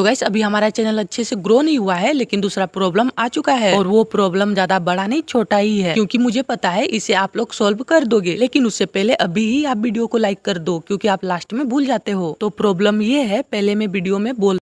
तो गैस अभी हमारा चैनल अच्छे से ग्रो नहीं हुआ है लेकिन दूसरा प्रॉब्लम आ चुका है और वो प्रॉब्लम ज्यादा बड़ा नहीं छोटा ही है क्योंकि मुझे पता है इसे आप लोग सोल्व कर दोगे लेकिन उससे पहले अभी ही आप वीडियो को लाइक कर दो क्योंकि आप लास्ट में भूल जाते हो तो प्रॉब्लम ये है पहले मैं वीडियो में बोल